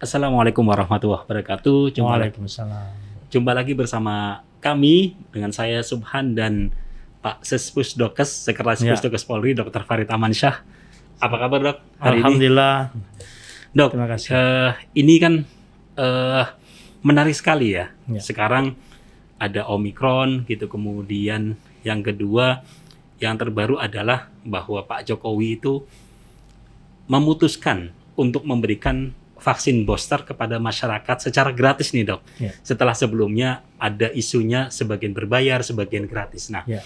Assalamualaikum warahmatullahi wabarakatuh. Jumpa Waalaikumsalam. Jumpa lagi bersama kami dengan saya Subhan dan Pak Sespus Dokes, Sekretaris ya. Pusdokes Polri, Dr. Farid Amansyah. Apa kabar dok? Hari Alhamdulillah. Ini? Dok, Terima kasih. Uh, ini kan uh, menarik sekali ya. ya. Sekarang ada Omikron gitu, kemudian yang kedua, yang terbaru adalah bahwa Pak Jokowi itu memutuskan untuk memberikan vaksin booster kepada masyarakat secara gratis nih dok. Yeah. Setelah sebelumnya ada isunya sebagian berbayar, sebagian gratis. Nah, yeah.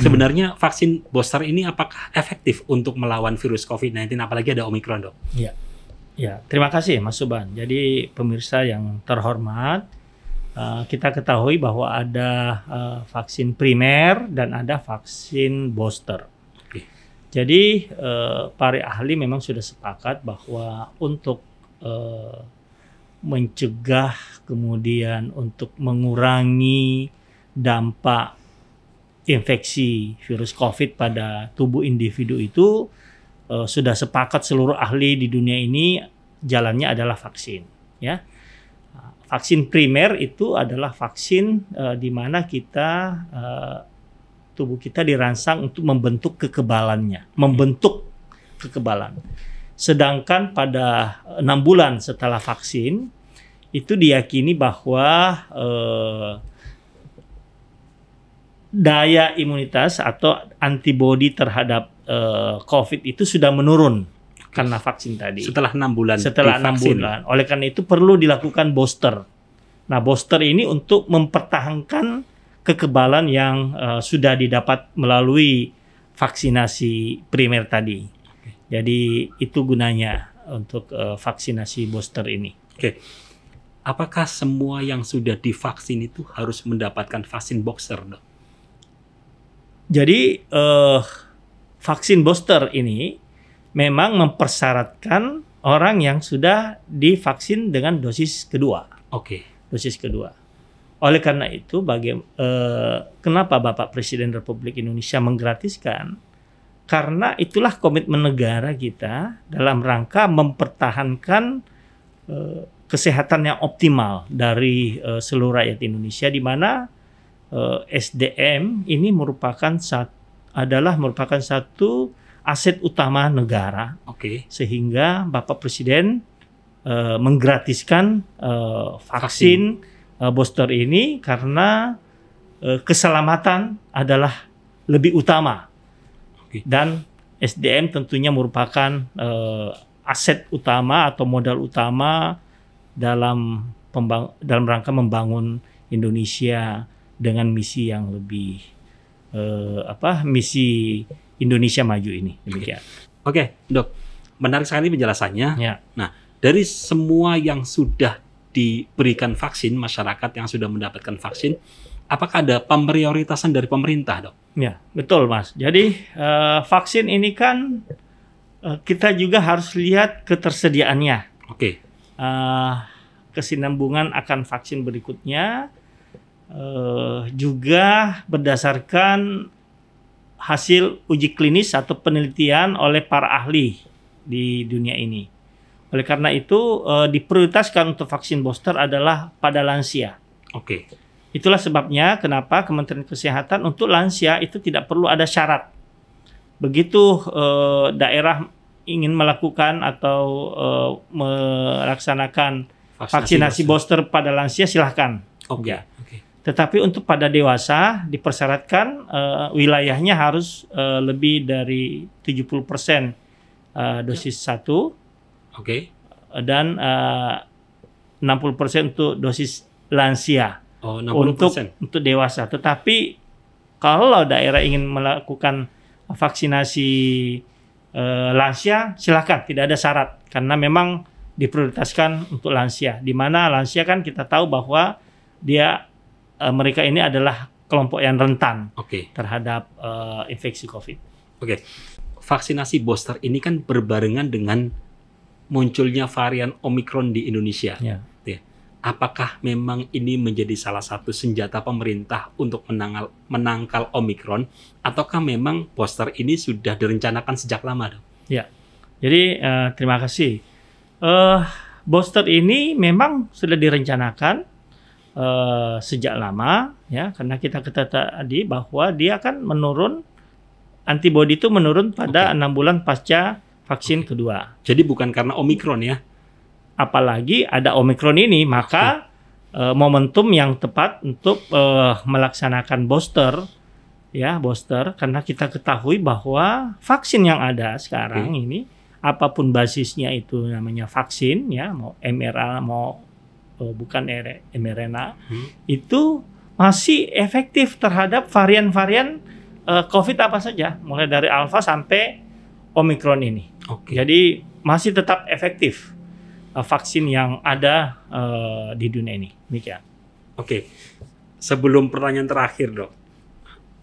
sebenarnya vaksin booster ini apakah efektif untuk melawan virus COVID-19 apalagi ada omikron dok? Iya, yeah. yeah. terima kasih Mas Suban. Jadi pemirsa yang terhormat, uh, kita ketahui bahwa ada uh, vaksin primer dan ada vaksin booster. Jadi eh, uh, para ahli memang sudah sepakat bahwa untuk Eh, mencegah kemudian untuk mengurangi dampak infeksi virus COVID pada tubuh individu itu uh, sudah sepakat seluruh ahli di dunia ini jalannya adalah vaksin ya vaksin primer itu adalah vaksin uh, di mana kita uh, tubuh kita dirangsang untuk membentuk kekebalannya membentuk kekebalan Sedangkan pada eh, enam bulan setelah vaksin itu diyakini bahwa eh, daya imunitas atau antibodi terhadap eh, COVID itu sudah menurun karena vaksin tadi. Setelah enam bulan. Setelah enam bulan. Oleh karena itu perlu dilakukan booster. Nah, booster ini untuk mempertahankan kekebalan yang uh, sudah didapat melalui vaksinasi primer tadi. Jadi itu gunanya untuk uh, vaksinasi booster ini. Oke. Okay. Apakah semua yang sudah divaksin itu harus mendapatkan vaksin booster, Dok? Jadi uh, vaksin booster ini memang mempersyaratkan orang yang sudah divaksin dengan dosis kedua. Oke. Okay. Dosis kedua. Oleh karena itu, bagaimana? uh, eh, kenapa Bapak Presiden Republik Indonesia menggratiskan karena itulah komitmen negara kita dalam rangka mempertahankan e, kesehatan yang optimal dari e, seluruh rakyat Indonesia di mana e, eh, SDM ini merupakan sat, adalah merupakan satu aset utama negara. Oke. Okay. Sehingga Bapak Presiden e, menggratiskan e, vaksin, vaksin. E, booster ini karena e, keselamatan adalah lebih utama Okay. Dan SDM tentunya merupakan uh, aset utama atau modal utama dalam dalam rangka membangun Indonesia dengan misi yang lebih uh, apa misi Indonesia maju ini demikian. Oke, okay, Dok. Menarik sekali penjelasannya. Ya. Nah, dari semua yang sudah diberikan vaksin, masyarakat yang sudah mendapatkan vaksin, apakah ada pemprioritasan dari pemerintah, dok? Ya, betul, Mas. Jadi uh, vaksin ini kan uh, kita juga harus lihat ketersediaannya. Oke. Okay. Uh, eh, kesinambungan akan vaksin berikutnya uh, juga berdasarkan hasil uji klinis atau penelitian oleh para ahli di dunia ini. Oleh karena itu uh, diprioritaskan untuk vaksin booster adalah pada lansia. Oke. Okay Itulah sebabnya kenapa Kementerian Kesehatan untuk lansia itu tidak perlu ada syarat. Begitu eh, daerah ingin melakukan atau eh, melaksanakan vaksinasi, vaksinasi booster pada lansia silahkan. Oke. Okay. Ya. Okay. Tetapi untuk pada dewasa dipersyaratkan eh, wilayahnya harus eh, lebih dari 70% persen eh, dosis ya. satu Oke. Okay. Dan uh, 60% untuk dosis lansia oh, untuk untuk dewasa. Tetapi kalau daerah ingin melakukan vaksinasi eh, lansia, silakan. tidak ada syarat karena memang diprioritaskan untuk lansia. Di mana lansia kan kita tahu bahwa dia eh, mereka ini adalah kelompok yang rentan okay. terhadap eh, infeksi COVID. Oke, okay. vaksinasi booster ini kan berbarengan dengan munculnya varian Omikron di Indonesia. Yeah apakah memang ini menjadi salah satu senjata pemerintah untuk menangkal, menangkal Omikron, ataukah memang poster ini sudah direncanakan sejak lama? Dong? Ya, jadi uh, terima kasih. Uh, eh, booster ini memang sudah direncanakan uh, sejak lama, ya, karena kita kata tadi bahwa dia akan menurun antibody itu menurun pada enam okay. bulan pasca vaksin okay. kedua. Jadi bukan karena Omikron ya? apalagi ada Omicron ini, maka uh, momentum yang tepat untuk uh, melaksanakan booster ya, booster karena kita ketahui bahwa vaksin yang ada sekarang hmm. ini apapun basisnya itu namanya vaksin ya, mau mRNA mau uh, bukan e, mRNA hmm. itu masih efektif terhadap varian-varian uh, COVID apa saja, mulai dari Alpha sampai Omicron ini. Okay. Jadi masih tetap efektif uh, vaksin yang ada uh, di dunia ini. Demikian. Oke. Sebelum pertanyaan terakhir, Dok.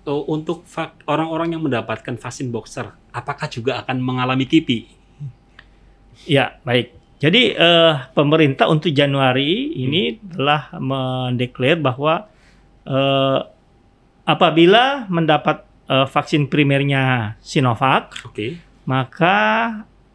Uh, untuk orang-orang yang mendapatkan vaksin boxer, apakah juga akan mengalami kipi? Ya, baik. Jadi uh, pemerintah untuk Januari ini hmm. telah mendeklar bahwa uh, apabila mendapat uh, vaksin primernya Sinovac, okay. maka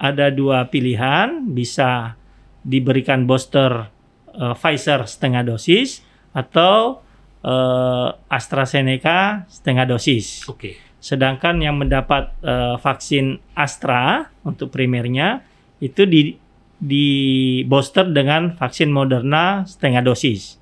ada dua pilihan bisa diberikan booster uh, Pfizer setengah dosis atau uh, AstraZeneca setengah dosis. Oke. Okay. Sedangkan yang mendapat uh, vaksin Astra untuk primernya itu di di booster dengan vaksin Moderna setengah dosis.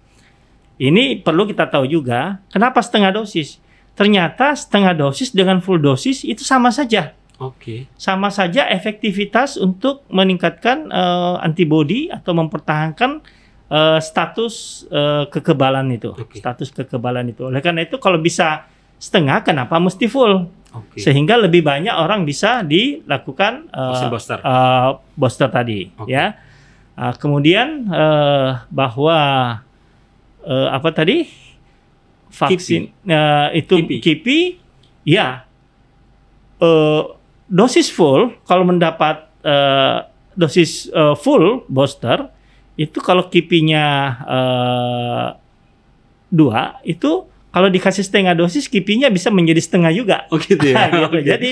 Ini perlu kita tahu juga kenapa setengah dosis. Ternyata setengah dosis dengan full dosis itu sama saja Oke. Okay. Sama saja efektivitas untuk meningkatkan uh, eh, antibodi atau mempertahankan uh, status uh, kekebalan itu, okay. status kekebalan itu. Oleh karena itu kalau bisa setengah kenapa mesti full? Okay. Sehingga lebih banyak orang bisa dilakukan uh, booster. Uh, booster tadi okay. ya. Uh, kemudian uh, bahwa uh, apa tadi? vaksin kipi. Uh, itu kipi, ya. Uh, dosis full kalau mendapat uh, dosis uh, full booster itu kalau kipinya uh, eh, dua itu kalau dikasih setengah dosis kipinya bisa menjadi setengah juga. Oh gitu ya. gitu. Okay. Jadi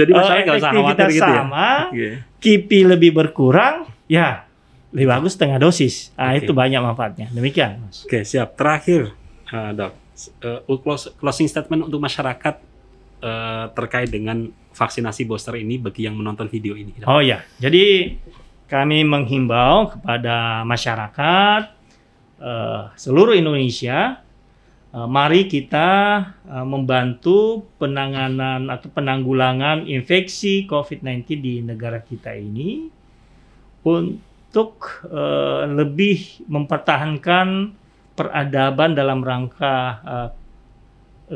jadi masalahnya nggak usah khawatir gitu ya? sama, ya. Okay. Kipi lebih berkurang, ya lebih bagus setengah dosis. Nah, okay. itu banyak manfaatnya. Demikian. Mas. Oke okay, siap. Terakhir, uh, dok, uh, closing statement untuk masyarakat uh, terkait dengan vaksinasi booster ini bagi yang menonton video ini? Oh ya, jadi kami menghimbau kepada masyarakat uh, seluruh Indonesia, uh, mari kita uh, membantu penanganan atau penanggulangan infeksi COVID-19 di negara kita ini untuk uh, lebih mempertahankan peradaban dalam rangka uh,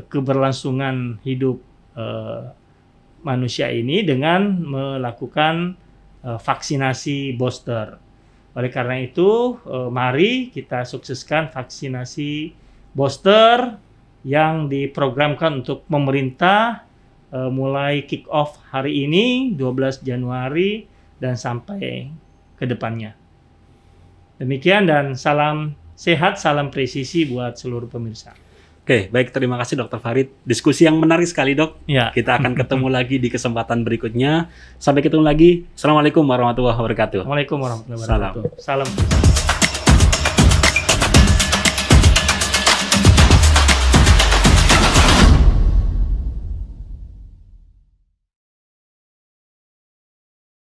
keberlangsungan hidup manusia ini dengan melakukan uh, vaksinasi booster. Oleh karena itu, uh, mari kita sukseskan vaksinasi booster yang diprogramkan untuk pemerintah uh, mulai kick off hari ini 12 Januari dan sampai ke depannya. Demikian dan salam sehat, salam presisi buat seluruh pemirsa. Oke, baik terima kasih Dokter Farid. Diskusi yang menarik sekali dok. Ya. Kita akan ketemu lagi di kesempatan berikutnya. Sampai ketemu lagi. Assalamualaikum warahmatullahi wabarakatuh. Waalaikumsalam warahmatullahi wabarakatuh. Salam. Salam.